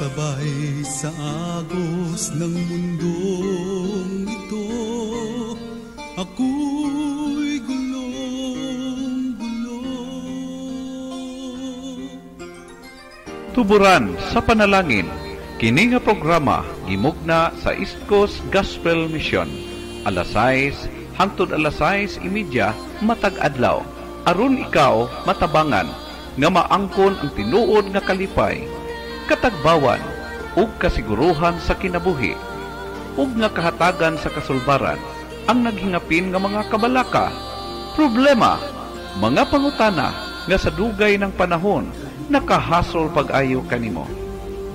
Sabay sa agos ng mundong ito Ako'y gulong-gulo Tuburan sa panalangin Kini nga programa gimugna sa East Coast Gospel Mission alas 6 hangtod alas 6 imidya matag adlaw aron ikaw matabangan nga maangkon ang tinuod nga kalipay katagbawan ug kasiguruhan sa kinabuhi ug nakahatagan sa kasulbaran ang naghingapin nga mga kabalaka, problema, mga pangutana nga sa dugay ng panahon nakahasol pag-ayo kanimo.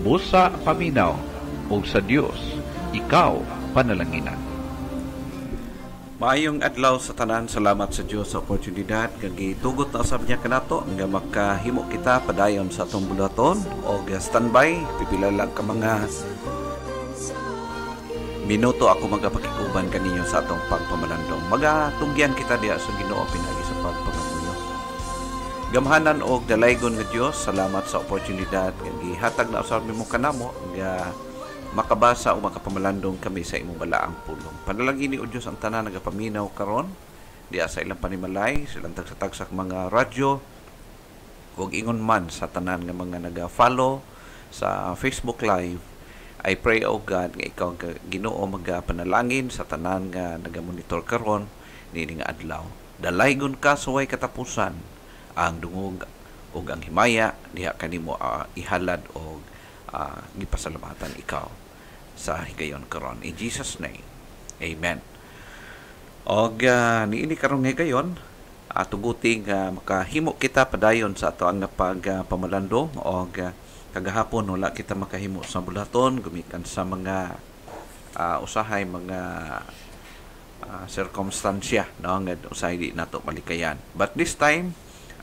Busa paminaw ug sa Dios ikaw panalanginan. Maayong adlaw sa tanan, salamat sa Dios sa oportunidad kag tugot na usab niya kanato nga makahimo kita padayon sa atong bulaton o standby pipila lang ka mga minuto ako magapakikuban kaninyo sa atong pagpamalandong. Magatunggian kita diha sa Ginoo pinagi sa pagpangamuyo. Gamhanan og dalaygon ng Dios, salamat sa oportunidad kag hatag na usab nimo kanamo nga makabasa o makapamalandong kami sa imong balaang pulong. Panalangini o Diyos ang tanan paminaw karon di sa ilang panimalay, silang ilang mga radyo, kung ingon man sa tanan nga mga naga-follow sa Facebook Live, I pray, O God, nga ikaw ang ginoo magapanalangin sa tanan nga nag-monitor karon nining adlaw. Dalaygon ka suway katapusan ang dungog ug ang himaya diha kanimo uh, ah, ihalad og uh, ah, gipasalamatan ikaw sa higayon karon in Jesus name amen og uh, niini karon higayon atuguting uh, makahimo kita padayon sa ato ang pagpamalando uh, og uh, kagahapon wala kita makahimo sa bulaton gumikan sa mga uh, usahay mga uh, circumstansya no nga usahay di nato malikayan but this time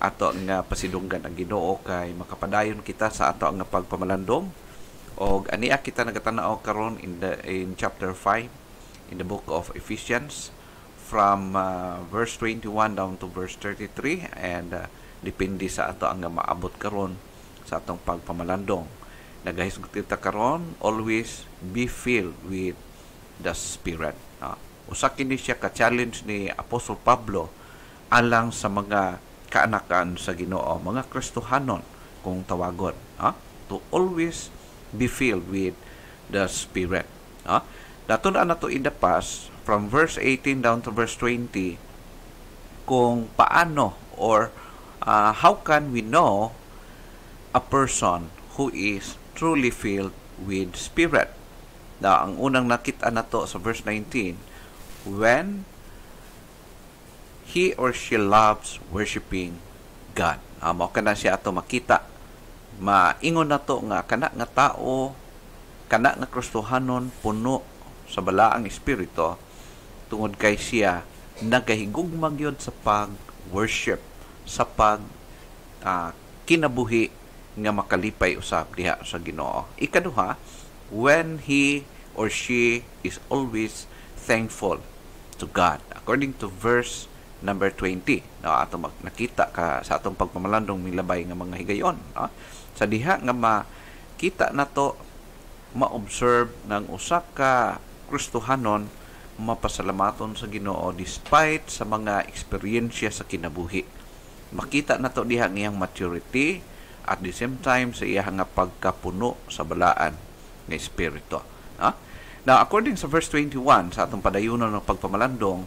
ato nga pasidunggan ang Ginoo kay makapadayon kita sa ato ang pagpamalandong og ania kita nagatanaw karon in the in chapter 5 in the book of Ephesians from uh, verse 21 down to verse 33 and uh, depende sa ato ang maabot karon sa atong pagpamalandong nagahisgot kita karon always be filled with the spirit no? usa kini siya ka challenge ni Apostle Pablo alang sa mga kaanakan sa Ginoo mga Kristohanon kung tawagon ha? to always be filled with the Spirit. Ha? Natundaan na to in the past, from verse 18 down to verse 20, kung paano or uh, how can we know a person who is truly filled with Spirit. Na ang unang nakita na to sa verse 19, when he or she loves worshiping God. Uh, mao ka na siya ato makita maingon to nga kana nga tao kana nga Kristohanon puno sa balaang espiritu tungod kay siya nagahigugmang gyud sa pag-worship sa pag uh, kinabuhi nga makalipay usab diha sa Ginoo. Ikaduha, when he or she is always thankful to God according to verse number 20 na no, ato nakita ka sa atong pagpamalandong milabay nga mga higayon no? sa diha nga makita nato ma-observe ng usa ka Kristohanon mapasalamaton sa Ginoo despite sa mga eksperyensya sa kinabuhi. Makita nato diha ang iyang maturity at the same time sa iyang nga pagkapuno sa balaan ng espiritu. Ha? Now, according sa verse 21 sa atong padayonon ng pagpamalandong,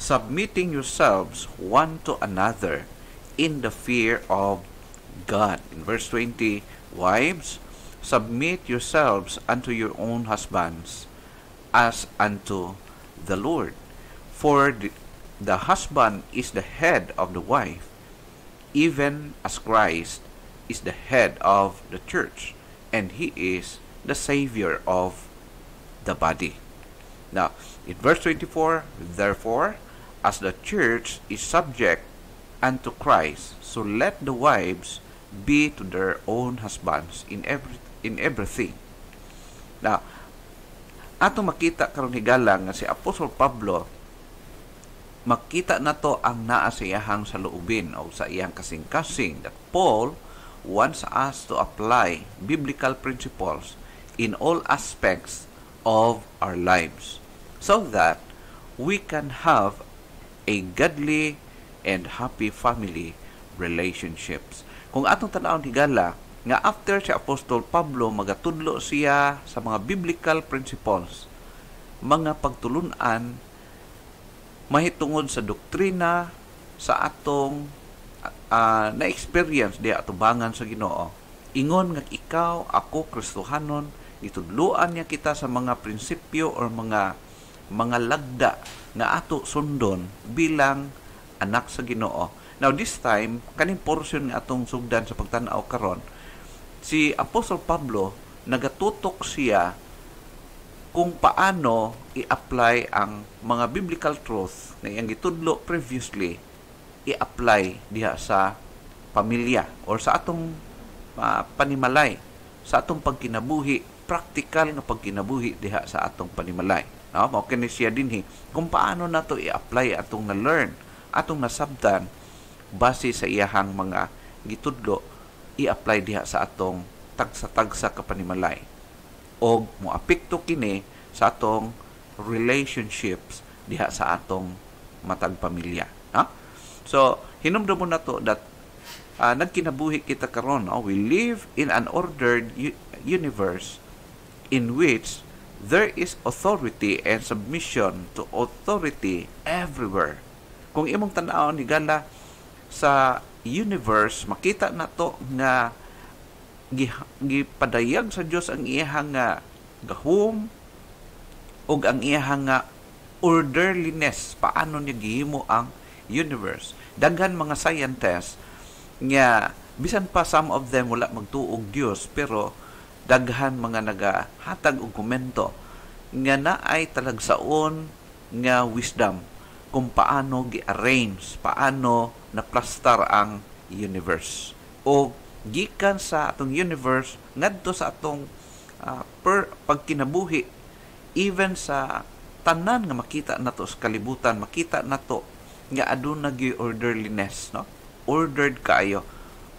submitting yourselves one to another in the fear of God. In verse 20, Wives, submit yourselves unto your own husbands as unto the Lord. For the, husband is the head of the wife, even as Christ is the head of the church, and he is the Savior of the body. Now, in verse 24, therefore, as the church is subject unto Christ, so let the wives be to their own husbands in every in everything. Na ato makita karon higala nga si Apostle Pablo makita na to ang naa sa iyahang saluubin o sa iyang kasing-kasing that Paul wants us to apply biblical principles in all aspects of our lives so that we can have a godly and happy family relationships. Kung atong tanawon higala nga after si Apostol Pablo magatudlo siya sa mga biblical principles, mga pagtulunan mahitungod sa doktrina sa atong uh, na-experience di atubangan sa Ginoo. Ingon nga ikaw, ako, Kristohanon, itudluan niya kita sa mga prinsipyo or mga mga lagda nga ato sundon bilang anak sa Ginoo Now this time, kaning portion nga atong sugdan sa pagtanaw karon, si Apostle Pablo nagatutok siya kung paano i-apply ang mga biblical truth na iyang gitudlo previously i-apply diha sa pamilya or sa atong uh, panimalay sa atong pagkinabuhi practical nga pagkinabuhi diha sa atong panimalay no mao kini siya dinhi kung paano nato i-apply atong na learn atong nasabtan base sa iyahang mga gitudlo i-apply diha sa atong tagsa-tagsa kapanimalay og moapekto kini sa atong relationships diha sa atong matag pamilya ha so hinumdumon nato that uh, nagkinabuhi kita karon no? we live in an ordered universe in which there is authority and submission to authority everywhere kung imong tan aw ni gala sa universe makita na to nga gipadayag sa Dios ang iyang nga gahum ug ang iyang nga orderliness paano niya gihimo ang universe daghan mga scientists nga bisan pa some of them wala magtuog Dios pero daghan mga nagahatag og komento nga naay talagsaon nga wisdom kung paano gi-arrange, paano naplastar ang universe. O gikan sa atong universe ngadto sa atong uh, per pagkinabuhi even sa tanan nga makita nato sa kalibutan, makita nato nga aduna gi orderliness, no? Ordered kayo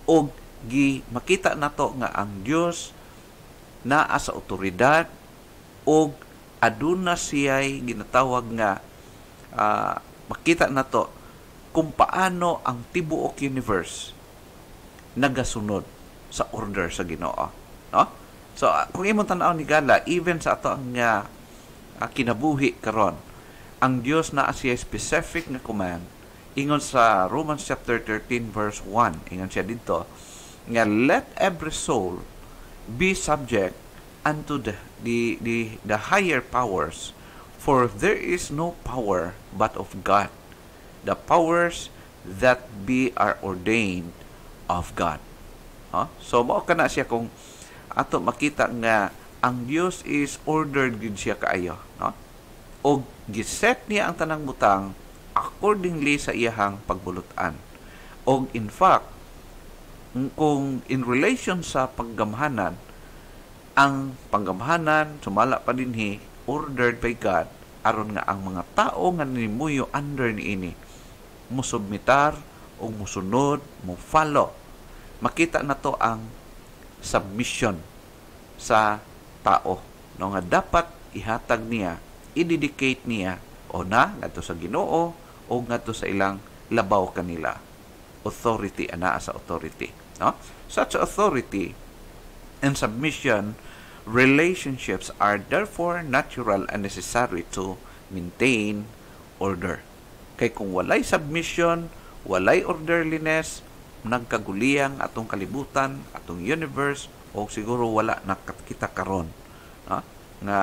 O gi makita nato nga ang Dios naa sa otoridad o aduna siya'y ginatawag nga uh, makita na to kung paano ang tibuok universe nagasunod sa order sa Ginoo. No? So, ah, kung imong tan-aw ni Gala, even sa ato ang uh, ah, kinabuhi karon, ang Dios na siya specific na command ingon sa Romans chapter 13 verse 1 ingon siya dito nga let every soul be subject unto the the the, the higher powers For there is no power but of God. The powers that be are ordained of God. Huh? So, mao ka na siya kung ato makita nga ang Dios is ordered gid siya kaayo. No? O giset niya ang tanang butang accordingly sa iyahang pagbulutan. O in fact, kung in relation sa paggamhanan, ang paggamhanan, sumala pa dinhi ordered by God aron nga ang mga tao nga nimuyo under ni niini musubmitar o musunod mo follow makita na to ang submission sa tao no nga dapat ihatag niya i-dedicate niya o na ngadto sa Ginoo o ngadto sa ilang labaw kanila authority ana sa authority no such authority and submission Relationships are therefore natural and necessary to maintain order. Kay kung walay submission, walay orderliness, nagkaguliyang atong kalibutan, atong universe, o siguro wala nakakita karon. Ha? Nga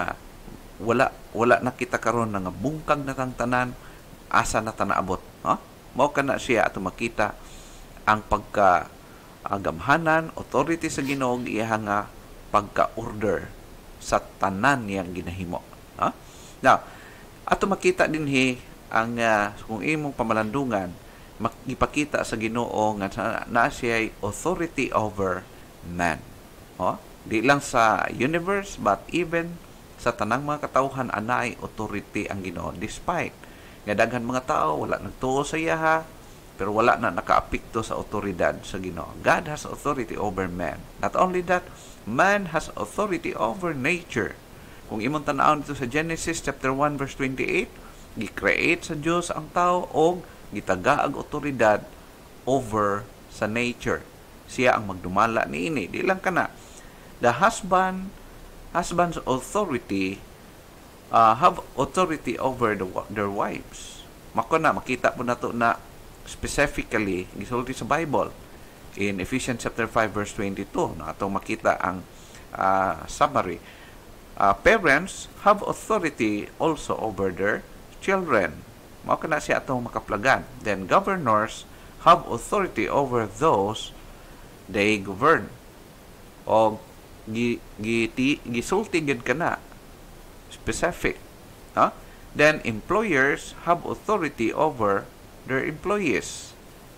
wala wala nakita karon nga bungkag na tang tanan asa na tanaabot, ha? Mao kana siya ato makita ang pagka agamhanan, authority sa Ginoo iyahang nga pagka-order sa tanan niyang ginahimo. Ha? Now, ato makita din hi ang uh, kung imong pamalandungan, makipakita sa ginoo nga na siya authority over man. Oh? Di lang sa universe, but even sa tanang mga katawhan anay authority ang ginoo. Despite nga daghan mga tao, wala nagtuo sa iya ha pero wala na nakaapekto sa otoridad sa ginoo. God has authority over men. Not only that, man has authority over nature. Kung imong tan-aon dito sa Genesis chapter 1 verse 28, gi-create sa Dios ang tao og gitaga ang otoridad over sa nature. Siya ang magdumala niini, di lang kana. The husband husband's authority uh, have authority over the, their wives. Mako na makita po nato na specifically gisulti sa Bible in Ephesians chapter 5 verse 22 no atong makita ang uh, summary uh, parents have authority also over their children mao kana siya atong makaplagan then governors have authority over those they govern o gi giti gisulti gid kana specific ha huh? then employers have authority over their employees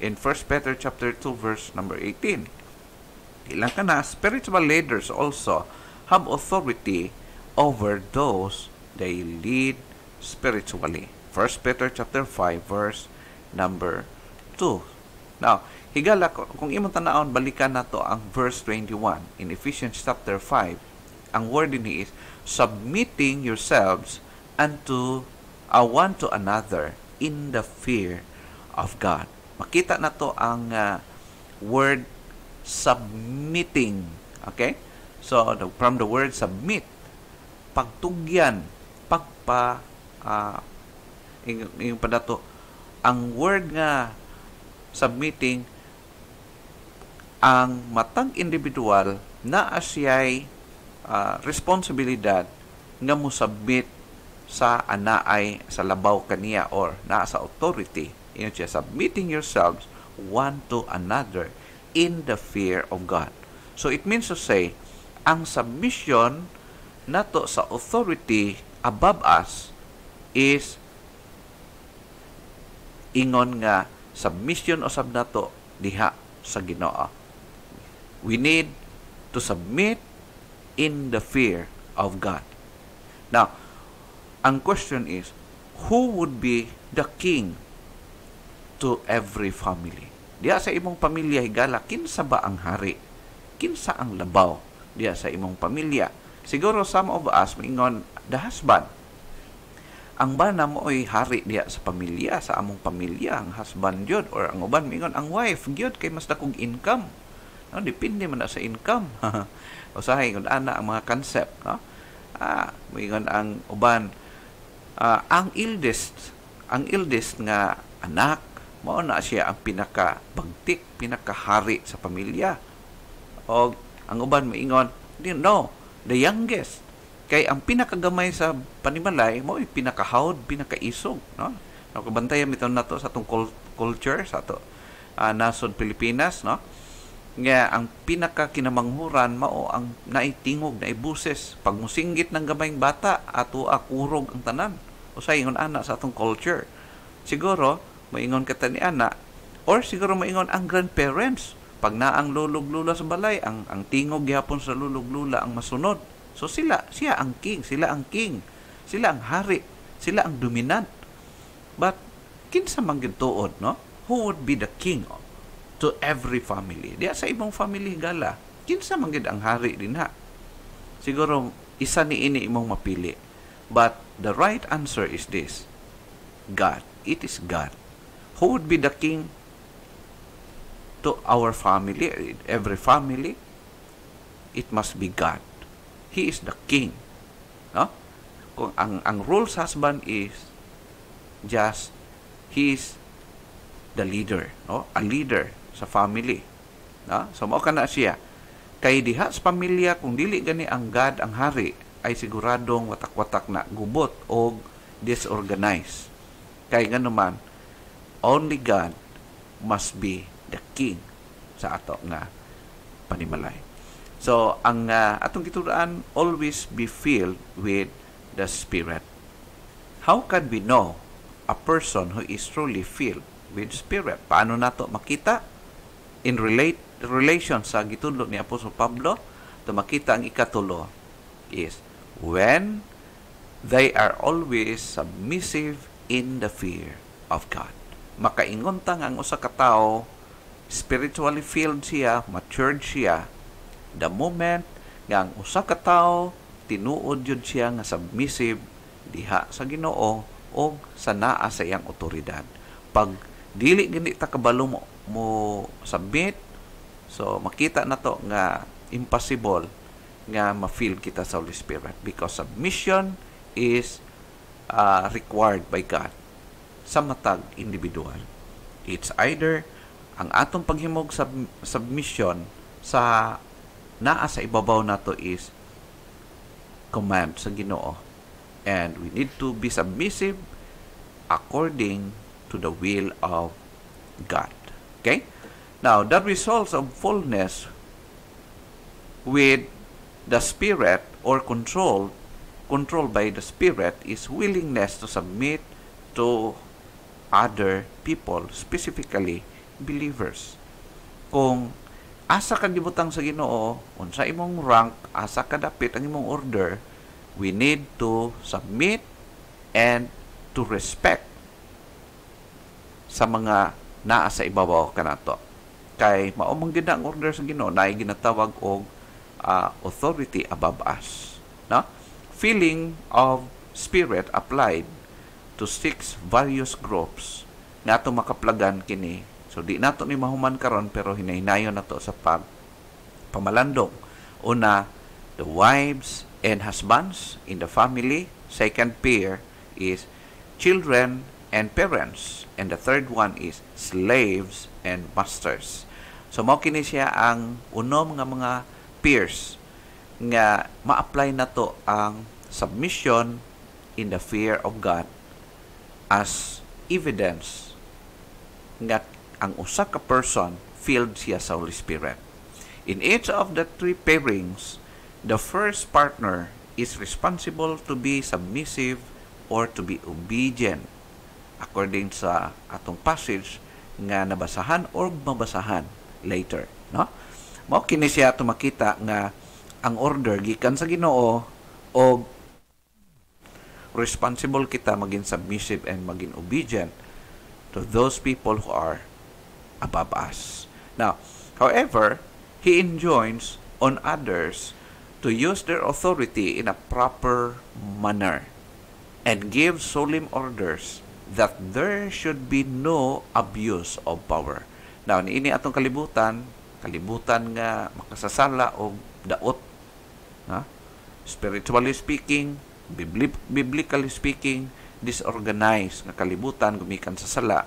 in 1 Peter chapter 2 verse number 18. Ilang ka na, spiritual leaders also have authority over those they lead spiritually. 1 Peter chapter 5 verse number 2. Now, higala kung imong tanawon balikan nato ang verse 21 in Ephesians chapter 5. Ang word ni is submitting yourselves unto uh, one to another in the fear of God. Makita na to ang uh, word submitting. Okay? So, the, from the word submit, pagtugyan, pagpa, uh, ah, yung, yung padato, ang word nga submitting, ang matang individual na asiyay uh, ah, responsibilidad nga mo submit sa anaay sa labaw kaniya or naa sa authority yun siya, submitting yourselves one to another in the fear of God. So it means to say, ang submission nato sa authority above us is ingon nga submission usab nato diha sa Ginoo. We need to submit in the fear of God. Now, ang question is, who would be the king to every family. Diya sa imong pamilya higala kinsa ba ang hari? Kinsa ang labaw? Diya sa imong pamilya. Siguro some of us mingon the husband. Ang bana mo ay hari diya sa pamilya, sa among pamilya, ang husband yun, or ang uban mingon ang wife gyud kay mas dakog income. No, depende man na sa income. Usahay kun ana ang mga concept, no? Ah, mingon ang uban uh, ang eldest, ang eldest nga anak mao na siya ang pinaka bagtik, hari sa pamilya. O ang uban moingon, no, the youngest. Kay ang pinakagamay sa panimalay mo ay pinakahawd, pinakaisog, no? Nakabantayan mito na to sa atong culture sa ato uh, nasod Pilipinas, no? Nga ang pinaka kinamanghuran mao ang naitingog na ibuses pag musinggit ng gamayng bata ato akurog ang tanan. Usay ingon ana sa atong culture. Siguro maingon ka ni ana or siguro maingon ang grandparents pag na ang lulog-lula sa balay, ang ang tingog gihapon sa lulog-lula ang masunod. So sila, siya ang king, sila ang king, sila ang hari, sila ang dominant. But kinsa man gituod, no? Who would be the king to every family? Diya sa ibang family gala, kinsa man gid ang hari din ha. Siguro isa ni ini imong mapili. But the right answer is this. God. It is God who would be the king to our family, every family? It must be God. He is the king. No? Kung ang, ang rules husband is just he is the leader, no? A leader sa family. No? So mao kana siya. Kay diha sa pamilya kung dili gani ang God ang hari ay siguradong watak-watak na gubot o disorganized. Kay ganuman, only God must be the king sa ato nga panimalay. So ang uh, atong gituruan always be filled with the spirit. How can we know a person who is truly filled with spirit? Paano nato makita? In relate relation sa gitudlo ni Apostol Pablo, to makita ang ikatulo is when they are always submissive in the fear of God makaingon ta nga ang usa ka tawo spiritually filled siya, matured siya, the moment nga ang usa ka tawo tinuod jud siya nga submissive diha sa Ginoo o sa naa sa iyang otoridad. Pag dili gani ta kabalo mo, mo submit, so makita na to nga impossible nga ma-feel kita sa Holy Spirit because submission is uh, required by God sa matag individual. It's either ang atong paghimog sub- submission sa naa sa ibabaw nato is command sa Ginoo and we need to be submissive according to the will of God. Okay? Now, that results of fullness with the spirit or control controlled by the spirit is willingness to submit to other people, specifically believers. Kung asa ka gibutang sa Ginoo, unsa imong rank, asa ka dapit ang imong order, we need to submit and to respect sa mga naa sa ibabaw kanato. Kay mao mong ang order sa Ginoo na ginatawag og uh, authority above us, no? Feeling of spirit applied to six various groups nga ato makaplagan kini. So di nato ni mahuman karon pero hinaynayon nato sa pag pamalandong. Una, the wives and husbands in the family. Second pair is children and parents. And the third one is slaves and masters. So mao kini siya ang unom nga mga peers nga ma-apply nato ang submission in the fear of God as evidence nga ang usa ka person filled siya sa Holy Spirit. In each of the three pairings, the first partner is responsible to be submissive or to be obedient according sa atong passage nga nabasahan or mabasahan later no mao kini siya tumakita nga ang order gikan sa Ginoo og responsible kita maging submissive and maging obedient to those people who are above us. Now, however, he enjoins on others to use their authority in a proper manner and give solemn orders that there should be no abuse of power. Now, niini atong kalibutan, kalibutan nga makasasala o daot. Ha? Spiritually speaking, biblically speaking, disorganized nga kalibutan gumikan sa sala.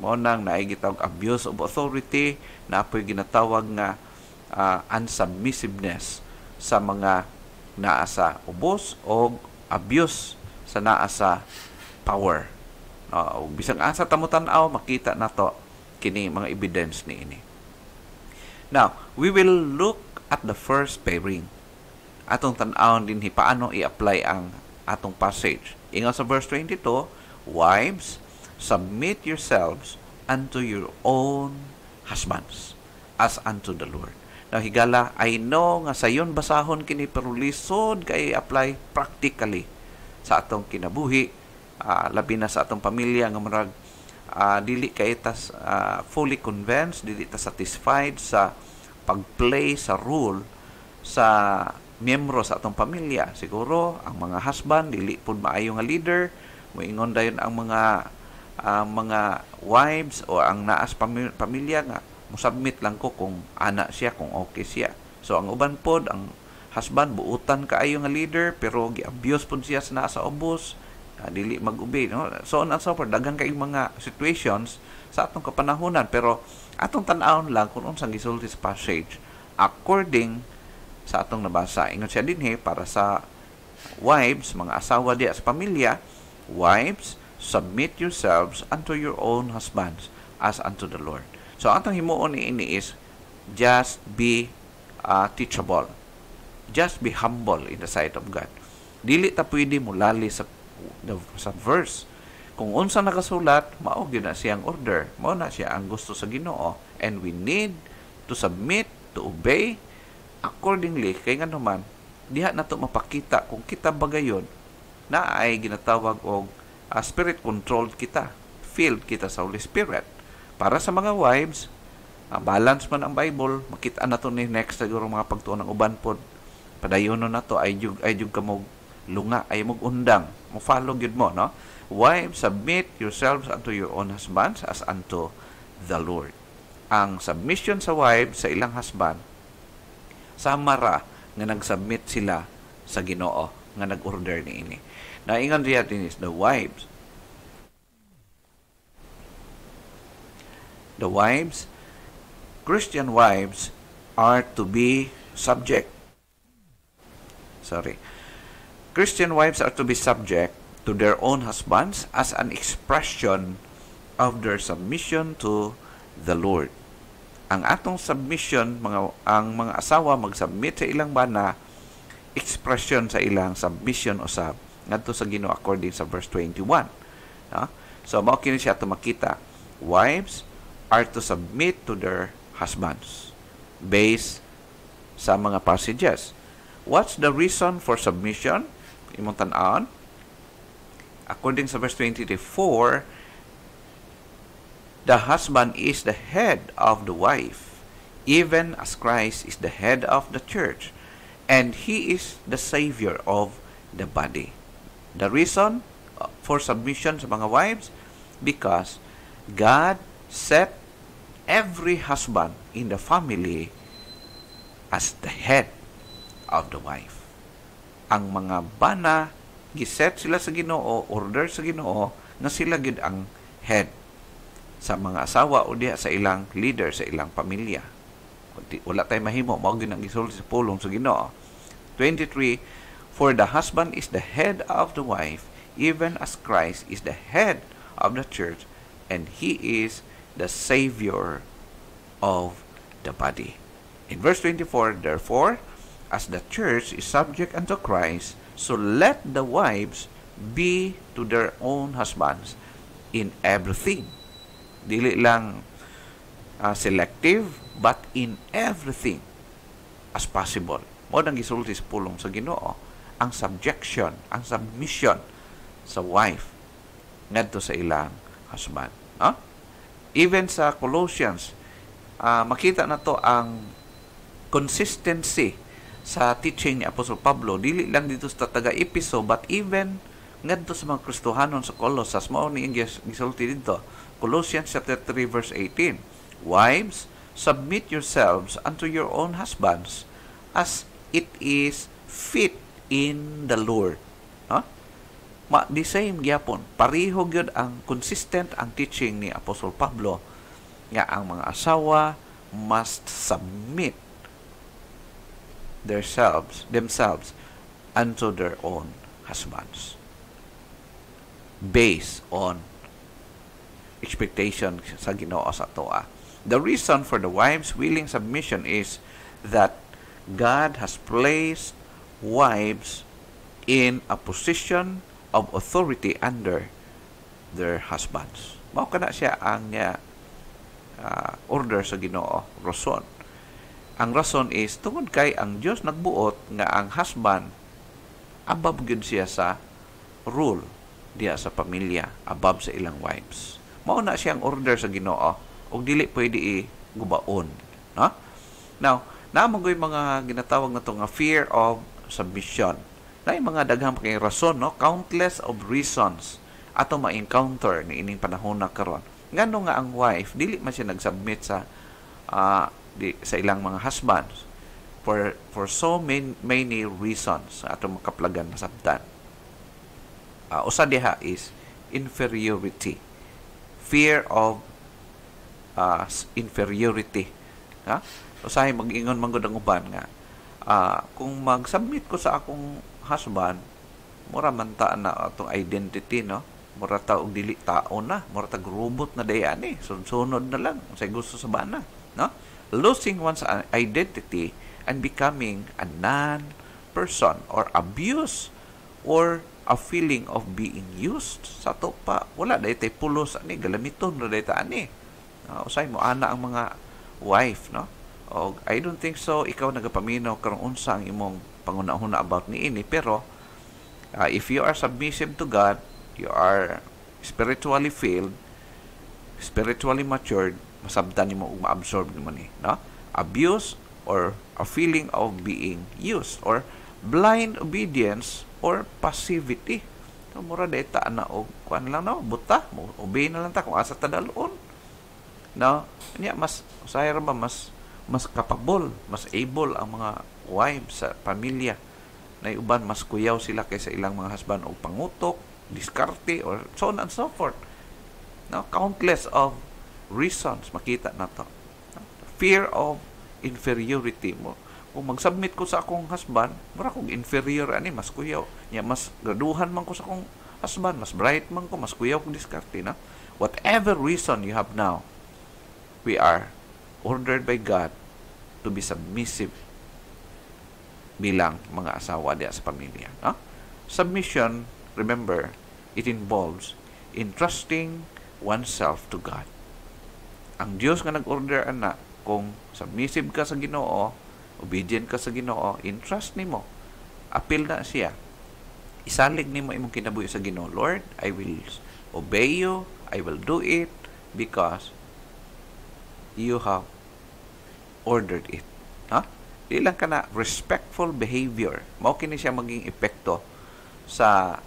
Mao nang naay gitawag abuse of authority na apoy ginatawag nga uh, unsubmissiveness sa mga naa sa ubos o abuse sa naa sa power. No, uh, bisang asa tamo aw makita nato kini mga evidence ni ini. Now, we will look at the first pairing atong tan din dinhi paano i-apply ang atong passage. Ingon sa verse 22, Wives, submit yourselves unto your own husbands as unto the Lord. Now, higala, I know nga sayon basahon kini pero lisod kay apply practically sa atong kinabuhi, uh, labi na sa atong pamilya nga murag uh, dili kay tas uh, ah, fully convinced, dili ta satisfied sa pagplay sa rule sa miyembro sa atong pamilya. Siguro ang mga husband dili pud maayo nga leader, moingon dayon ang mga uh, mga wives o ang naas pamilya, pamilya nga musubmit lang ko kung ana siya kung okay siya. So ang uban pod ang husband buutan kaayo nga leader pero gi-abuse pud siya sa naas sa obos uh, ah, dili mag-ubay no so on and so forth daghan kay mga situations sa atong kapanahunan pero atong tan aon lang kung unsang gisulti sa passage according sa atong nabasa. Ingon siya dinhi para sa wives, mga asawa di sa pamilya, wives, submit yourselves unto your own husbands as unto the Lord. So atong himuon ni ini is just be uh, teachable. Just be humble in the sight of God. Dili ta pwede mulali sa the, sa verse kung unsa nakasulat mao gyud na siyang order mao na siya ang gusto sa Ginoo and we need to submit to obey Accordingly, kay nga naman, diha nato mapakita kung kita bagayon na ay ginatawag og uh, spirit controlled kita, filled kita sa Holy Spirit. Para sa mga wives, uh, balance man ang Bible, makita nato ni next siguro mga pagtuon ng uban pod. Padayon nato ay jug ay jug kamog lunga ay mog undang, mo follow gyud mo, no? Wives, submit yourselves unto your own husbands as unto the Lord. Ang submission sa wife sa ilang husband samara ra nga nagsubmit sila sa Ginoo nga nag-order ni ini. Naingon diya is the wives. The wives, Christian wives are to be subject. Sorry. Christian wives are to be subject to their own husbands as an expression of their submission to the Lord ang atong submission mga ang mga asawa mag-submit sa ilang bana expression sa ilang submission o usab ngadto sa Ginoo according sa verse 21 no? so mao kini siya to makita wives are to submit to their husbands based sa mga passages what's the reason for submission imong tan-aon according sa verse 24 The husband is the head of the wife, even as Christ is the head of the church, and he is the savior of the body. The reason uh, for submission sa mga wives, because God set every husband in the family as the head of the wife. Ang mga bana, giset sila sa ginoo, order sa ginoo, na sila gid ang head sa mga asawa o diha sa ilang leader sa ilang pamilya. Wala tay mahimo mao gyud ang gisulti sa pulong sa Ginoo. 23 For the husband is the head of the wife, even as Christ is the head of the church, and he is the savior of the body. In verse 24, therefore, as the church is subject unto Christ, so let the wives be to their own husbands in everything. Dili lang uh, selective, but in everything as possible. Mo nang gisulti sa pulong sa Ginoo ang subjection, ang submission sa wife ngadto sa ilang husband, no? Even sa Colossians, uh, makita na to ang consistency sa teaching ni Apostol Pablo dili lang dito sa taga episode but even ngadto sa mga Kristohanon sa Colossus mao ni ang gisulti dito Colossians chapter 3 verse 18. Wives, submit yourselves unto your own husbands as it is fit in the Lord. No? Ma, the same gyapon, pareho gyud ang consistent ang teaching ni Apostle Pablo nga ang mga asawa must submit themselves themselves unto their own husbands based on expectation sa Ginoo sa toa. Ah. The reason for the wives' willing submission is that God has placed wives in a position of authority under their husbands. Mao kana siya ang uh, order sa Ginoo, rason. Ang rason is tungod kay ang Dios nagbuot nga ang husband above gyud siya sa rule diya sa pamilya above sa ilang wives mao na siyang order sa Ginoo ug dili pwede i gubaon no now namo gyud mga ginatawag nato nga fear of submission na mga daghang kay rason no countless of reasons ato ma-encounter ni ining panahon na karon ngano nga ang wife dili man siya nagsubmit sa uh, di, sa ilang mga husbands for for so many many reasons ato makaplagan masabtan uh, ah, usa diha is inferiority fear of uh, inferiority. Ha? Usahay mag-ingon mangod ang uban nga uh, kung mag-submit ko sa akong husband, mura man ta na atong identity no. Mura ta og dili tao na, mura tag robot na dayan eh. Sunsunod na lang sa gusto sa bana, no? Losing one's identity and becoming a non person or abuse or a feeling of being used sa to pa wala day tay pulos ani galamiton ra day ta ani uh, usay mo ana ang mga wife no og I don't think so ikaw nagapaminaw karong unsa ang imong pangunahuna about ni ini pero uh, if you are submissive to God you are spiritually filled spiritually matured masabtan nimo ug maabsorb nimo ni no abuse or a feeling of being used or blind obedience or passivity. No, mura data na og kuan lang na buta, mo obey na lang ta kung asa ta dalon. No, niya mas usahay ba mas mas capable, mas able ang mga wives sa pamilya na uban mas kuyaw sila kaysa ilang mga husband og pangutok, diskarte or so on and so forth. No, countless of reasons makita na to. Fear of inferiority mo kung mag-submit ko sa akong husband, mura kong inferior ani mas kuyaw. Ya mas graduhan man ko sa akong husband, mas bright man ko, mas kuyaw kong diskarte na. Whatever reason you have now, we are ordered by God to be submissive bilang mga asawa diya sa pamilya. No? Submission, remember, it involves entrusting oneself to God. Ang Dios nga nag-order ana kung submissive ka sa Ginoo, obedient ka sa Ginoo in trust nimo apil na siya isalig nimo imong kinabuhi sa Ginoo Lord I will obey you I will do it because you have ordered it ha di lang kana respectful behavior mao kini siya maging epekto sa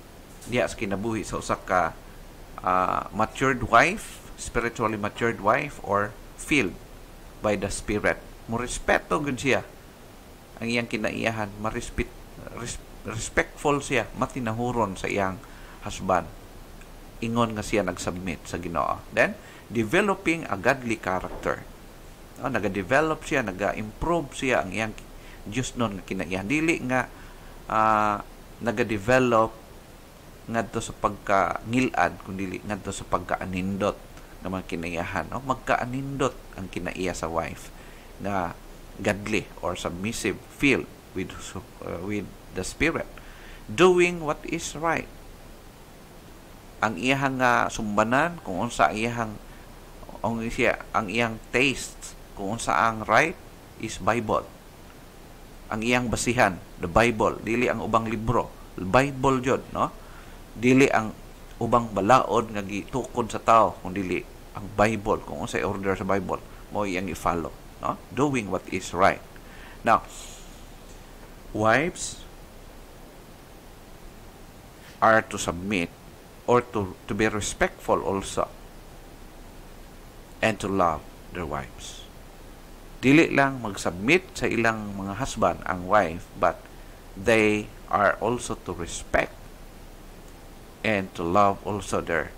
diya sa kinabuhi sa usa ka uh, matured wife spiritually matured wife or filled by the spirit mo respeto gud siya ang iyang kinaiyahan marespect res, respectful siya matinahuron sa iyang husband ingon nga siya nagsubmit sa Ginoo then developing a godly character oh, naga-develop siya naga-improve siya ang iyang Diyos noon nga kinaiyahan dili nga uh, ah, naga-develop ngadto sa pagka-ngilad, pagkangilad kundi ngadto sa pagka-anindot ng mga kinayahan oh, Magka-anindot ang kinaiya sa wife na godly or submissive, filled with, uh, with the Spirit, doing what is right. Ang iyang uh, sumbanan, kung unsa iyang ang siya, ang iyang taste, kung unsa ang right is Bible. Ang iyang basihan, the Bible, dili ang ubang libro. Bible jud, no? Dili ang ubang balaod nga gitukod sa tao, dili ang Bible, kung unsa order sa Bible, mo iyang i-follow no? doing what is right. Now, wives are to submit or to, to be respectful also and to love their wives. Dili lang mag-submit sa ilang mga husband ang wife but they are also to respect and to love also their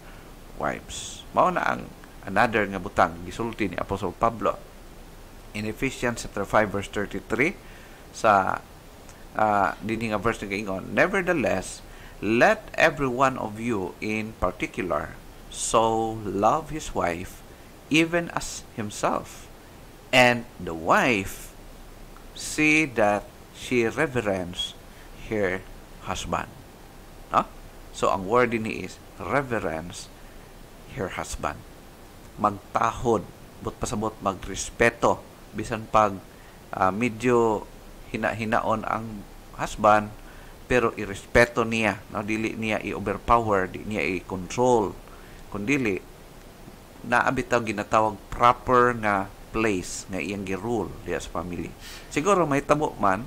wives. Mao na ang another nga butang gisulti ni Apostle Pablo in Ephesians chapter 5 verse 33 sa uh, dini nga verse nga ingon nevertheless let every one of you in particular so love his wife even as himself and the wife see that she reverence her husband no? so ang word ini is reverence her husband magtahod but pasabot magrespeto bisan pag uh, medyo hina-hinaon ang husband pero irespeto niya no dili niya i-overpower di niya i-control kundili naabitaw ginatawag proper nga place nga iyang girule diya sa family siguro may tabo man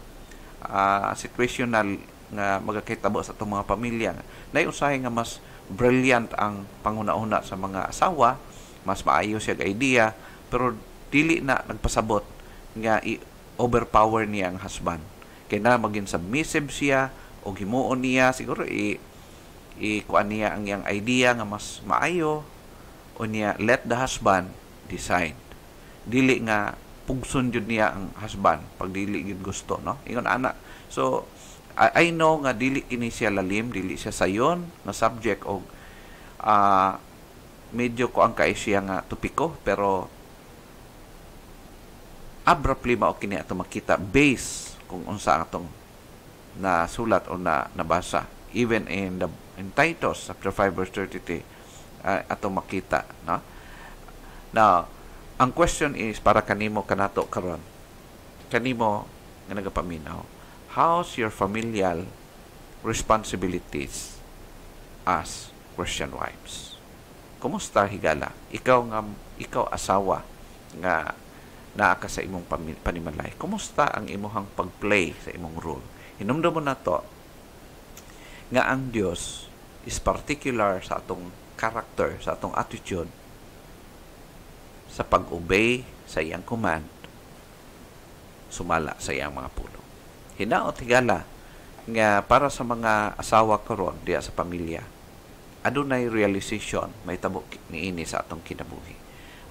uh, ah, situational nga magakitabo sa itong mga pamilya na usahay nga mas brilliant ang panguna-una sa mga asawa mas maayo siya idea pero dili na nagpasabot nga i-overpower niya ang husband kay na maging submissive siya o himuon niya siguro i i kuan niya ang yang idea nga mas maayo o niya let the husband decide dili nga pugson jud niya ang husband pag dili gid gusto no ingon ana so I, I know nga dili ini siya lalim dili siya sayon na subject og uh, ah, medyo ko ang kay nga topiko pero abruptly mao kini ato makita base kung unsa atong na sulat o na nabasa even in the in Titus chapter 5 verse 33 uh, ah, ato makita no now ang question is para kanimo kanato karon kanimo nga nagapaminaw how's your familial responsibilities as Christian wives kumusta higala ikaw nga ikaw asawa nga naa ka sa imong panimalay kumusta ang imong pagplay sa imong role hinumdum mo na to nga ang Dios is particular sa atong character sa atong attitude sa pag-obey sa iyang command sumala sa iyang mga pulo hinaot higala nga para sa mga asawa karon diya sa pamilya adunay realization may tabo niini sa atong kinabuhi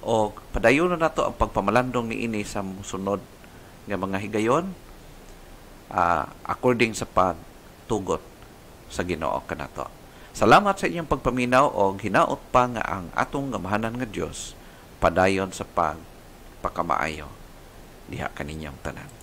o padayon na nato ang pagpamalandong ni ini sa sunod nga mga higayon uh, according sa pagtugot sa Ginoo kanato. Salamat sa inyong pagpaminaw og hinaot pa nga ang atong gamahanan nga Dios padayon sa pag pakamaayo diha kaninyong tanan.